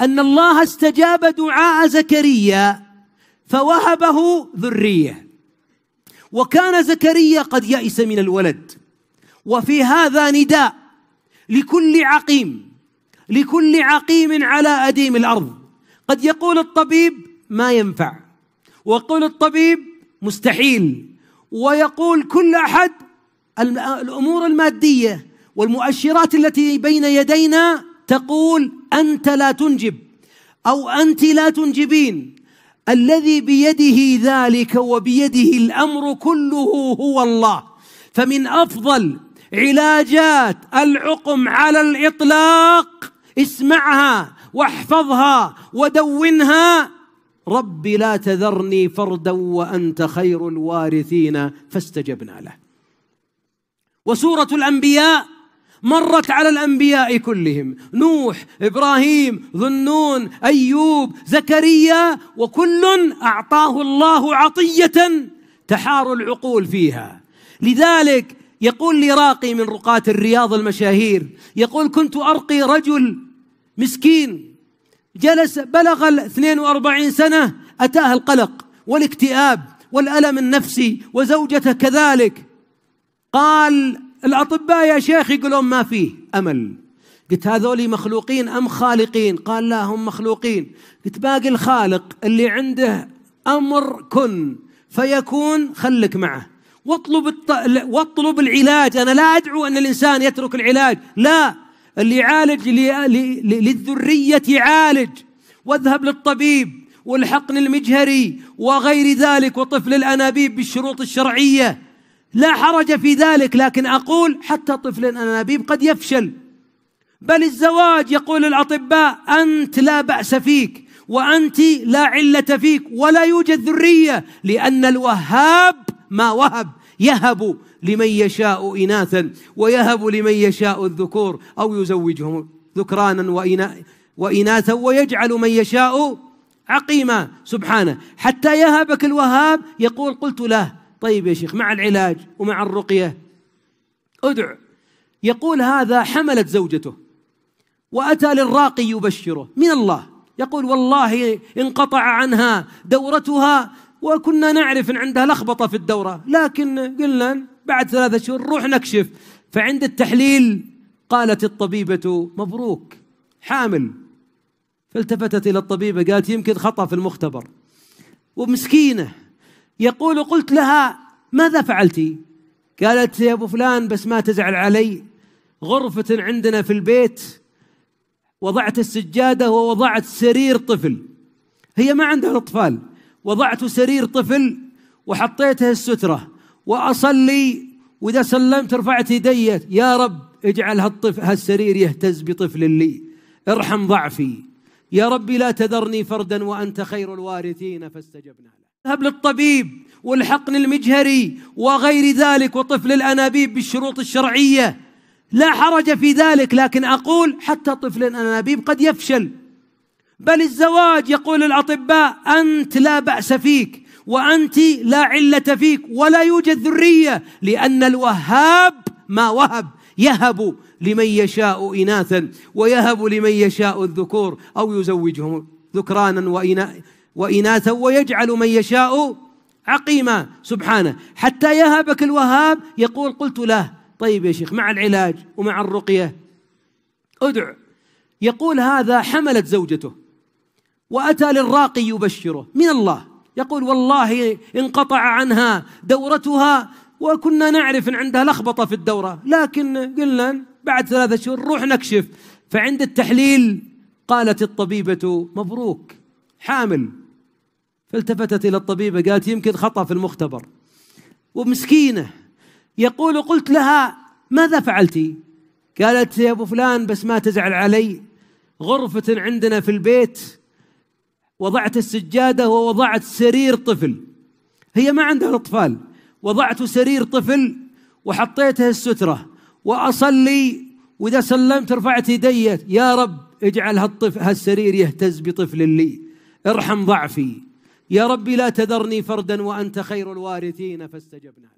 أن الله استجاب دعاء زكريا فوهبه ذرية وكان زكريا قد يئس من الولد وفي هذا نداء لكل عقيم لكل عقيم على أديم الأرض قد يقول الطبيب ما ينفع ويقول الطبيب مستحيل ويقول كل أحد الأمور المادية والمؤشرات التي بين يدينا تقول انت لا تنجب او انت لا تنجبين الذي بيده ذلك وبيده الامر كله هو الله فمن افضل علاجات العقم على الاطلاق اسمعها واحفظها ودونها رب لا تذرني فردا وانت خير الوارثين فاستجبنا له وسوره الانبياء مرت على الأنبياء كلهم نوح إبراهيم ظنون أيوب زكريا وكل أعطاه الله عطية تحار العقول فيها لذلك يقول لي راقي من رقاة الرياض المشاهير يقول كنت أرقي رجل مسكين جلس بلغ ال 42 سنة أتاه القلق والاكتئاب والألم النفسي وزوجته كذلك قال الأطباء يا شيخ يقولون ما فيه أمل قلت هذولي مخلوقين أم خالقين قال لا هم مخلوقين قلت باقي الخالق اللي عنده أمر كن فيكون خلك معه واطلب الط... واطلب العلاج أنا لا أدعو أن الإنسان يترك العلاج لا اللي يعالج لي... لي... للذرية يعالج واذهب للطبيب والحقن المجهري وغير ذلك وطفل الأنابيب بالشروط الشرعية لا حرج في ذلك لكن أقول حتى طفل أنابيب قد يفشل بل الزواج يقول الأطباء أنت لا بأس فيك وأنت لا علة فيك ولا يوجد ذرية لأن الوهاب ما وهب يهب لمن يشاء إناثا ويهب لمن يشاء الذكور أو يزوجهم ذكرانا وإناثا ويجعل من يشاء عقيما سبحانه حتى يهبك الوهاب يقول قلت له طيب يا شيخ مع العلاج ومع الرقية أدع يقول هذا حملت زوجته وأتى للراقي يبشره من الله يقول والله انقطع عنها دورتها وكنا نعرف ان عندها لخبطه في الدوره لكن قلنا بعد ثلاثة شهور نروح نكشف فعند التحليل قالت الطبيبه مبروك حامل فالتفتت الى الطبيبه قالت يمكن خطا في المختبر ومسكينه يقول قلت لها ماذا فعلت قالت يا ابو فلان بس ما تزعل علي غرفه عندنا في البيت وضعت السجاده ووضعت سرير طفل هي ما عندها اطفال وضعت سرير طفل وحطيته الستره واصلي واذا سلمت رفعت يدي يا رب اجعل هالطفل هالسرير يهتز بطفل لي ارحم ضعفي يا ربي لا تذرني فردا وانت خير الوارثين فاستجبنا اذهب للطبيب والحقن المجهري وغير ذلك وطفل الانابيب بالشروط الشرعيه لا حرج في ذلك لكن اقول حتى طفل الانابيب قد يفشل بل الزواج يقول الاطباء انت لا باس فيك وانت لا عله فيك ولا يوجد ذريه لان الوهاب ما وهب يهب لمن يشاء اناثا ويهب لمن يشاء الذكور او يزوجهم ذكرانا واناثا وإناثا ويجعل من يشاء عقيما سبحانه حتى يهبك الوهاب يقول قلت له طيب يا شيخ مع العلاج ومع الرقية ادع يقول هذا حملت زوجته وأتى للراقي يبشره من الله يقول والله انقطع عنها دورتها وكنا نعرف ان عندها لخبطه في الدوره لكن قلنا بعد ثلاثة شهور روح نكشف فعند التحليل قالت الطبيبه مبروك حامل فالتفتت إلى الطبيبة قالت يمكن خطأ في المختبر ومسكينة يقول قلت لها ماذا فعلتي قالت يا أبو فلان بس ما تزعل علي غرفة عندنا في البيت وضعت السجادة ووضعت سرير طفل هي ما عندها أطفال وضعت سرير طفل وحطيته السترة وأصلي وإذا سلمت رفعت يدي يا رب اجعل هالطفل هالسرير يهتز بطفل لي ارحم ضعفي يا رب لا تذرني فردا وأنت خير الوارثين فاستجبنا